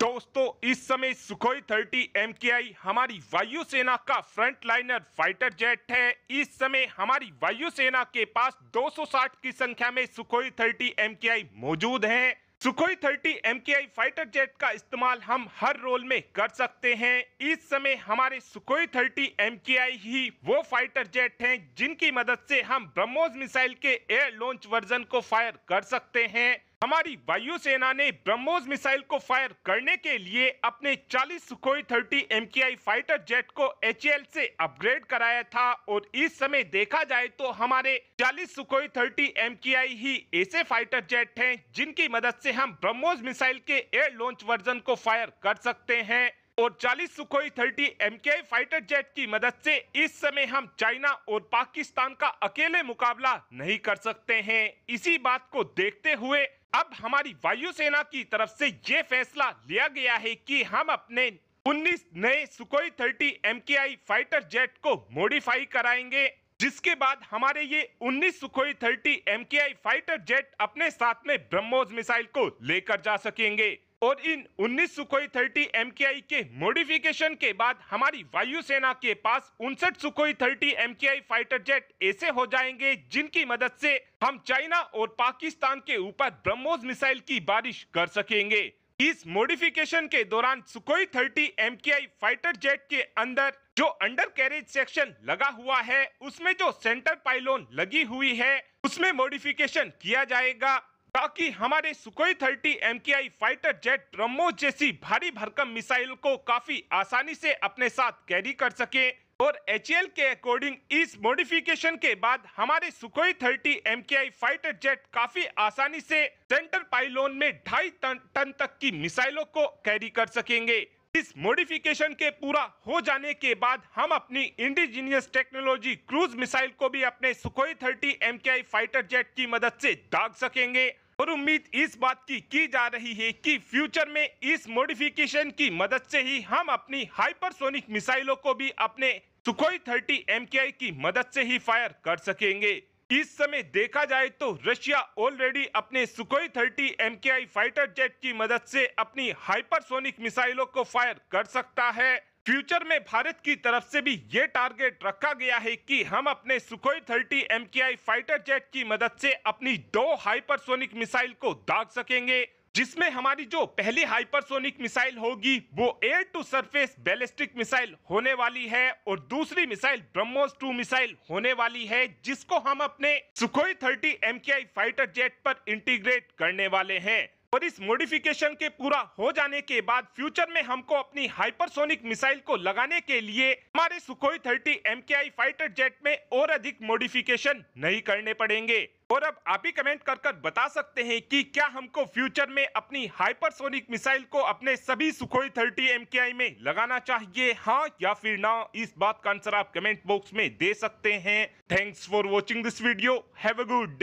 दोस्तों इस समय सुखोई थर्टी एम हमारी वायुसेना का फ्रंटलाइनर फाइटर जेट है इस समय हमारी वायुसेना के पास 260 की संख्या में सुखोई थर्टी एम मौजूद हैं। Sukhoi thirty M fighter jet का इस्तेमाल हम हर रोल में कर सकते हैं इस समय हमारे सुखोई थर्टी एम ही वो फाइटर जेट हैं जिनकी मदद से हम ब्रह्मोस मिसाइल के एयर लॉन्च वर्जन को फायर कर सकते हैं हमारी वायुसेना ने ब्रह्मोस मिसाइल को फायर करने के लिए अपने 40 Sukhoi thirty M fighter jet को एच से अपग्रेड कराया था और इस समय देखा जाए तो हमारे 40 सुखोई थर्टी एम ही ऐसे फाइटर जेट हैं जिनकी मदद से हम ब्रह्मोस मिसाइल के एयर लॉन्च वर्जन को फायर कर सकते हैं और 40 सुखोई 30 एम फाइटर जेट की मदद से इस समय हम चाइना और पाकिस्तान का अकेले मुकाबला नहीं कर सकते हैं इसी बात को देखते हुए अब हमारी वायुसेना की तरफ से ये फैसला लिया गया है कि हम अपने 19 नए सुखोई 30 एम फाइटर जेट को मॉडिफाई कराएंगे जिसके बाद हमारे ये 19 सुखोई 30 एम फाइटर जेट अपने साथ में ब्रह्मोस मिसाइल को लेकर जा सकेंगे और इन उन्नीस सुखोई थर्टी एम के मॉडिफिकेशन के बाद हमारी वायुसेना के पास उनसठ Sukhoi thirty M fighter jet ऐसे हो जाएंगे जिनकी मदद से हम चाइना और पाकिस्तान के ऊपर ब्रह्मोस मिसाइल की बारिश कर सकेंगे इस मॉडिफिकेशन के दौरान Sukhoi thirty M fighter jet के अंदर जो अंडर कैरेज सेक्शन लगा हुआ है उसमें जो सेंटर पाइलोन लगी हुई है उसमें मॉडिफिकेशन किया जाएगा ताकि हमारे Sukhoi thirty M fighter jet BrahMos जैसी भारी भरकम मिसाइल को काफी आसानी से अपने साथ कैरी कर सके और एच के अकॉर्डिंग इस मॉडिफिकेशन के बाद हमारे Sukhoi thirty M fighter jet काफी आसानी से सेंटर पाइलोन में ढाई टन तक की मिसाइलों को कैरी कर सकेंगे इस मॉडिफिकेशन के पूरा हो जाने के बाद हम अपनी इंडिजीनियस टेक्नोलॉजी क्रूज मिसाइल को भी अपने Sukhoi thirty M fighter jet की मदद से दाग सकेंगे और उम्मीद इस बात की की जा रही है कि फ्यूचर में इस मॉडिफिकेशन की मदद से ही हम अपनी हाइपरसोनिक मिसाइलों को भी अपने सुखोई थर्टी एम की मदद से ही फायर कर सकेंगे इस समय देखा जाए तो रशिया ऑलरेडी अपने Sukhoi thirty M fighter jet की मदद से अपनी हाइपरसोनिक मिसाइलों को फायर कर सकता है फ्यूचर में भारत की तरफ से भी ये टारगेट रखा गया है कि हम अपने Sukhoi thirty M fighter jet की मदद से अपनी दो हाइपरसोनिक मिसाइल को दाग सकेंगे जिसमें हमारी जो पहली हाइपरसोनिक मिसाइल होगी वो air to surface ballistic missile होने वाली है और दूसरी मिसाइल ब्रह्मोस टू मिसाइल होने वाली है जिसको हम अपने Sukhoi thirty M fighter jet पर इंटीग्रेट करने वाले हैं और इस मॉडिफिकेशन के पूरा हो जाने के बाद फ्यूचर में हमको अपनी हाइपरसोनिक मिसाइल को लगाने के लिए हमारे Sukhoi thirty M fighter jet में और अधिक मॉडिफिकेशन नहीं करने पड़ेंगे और अब आप ही कमेंट कर कर बता सकते हैं कि क्या हमको फ्यूचर में अपनी हाइपरसोनिक मिसाइल को अपने सभी सुखोई थर्टी एम में लगाना चाहिए हाँ या फिर ना इस बात का आंसर आप कमेंट बॉक्स में दे सकते हैं thanks for watching this video have a good day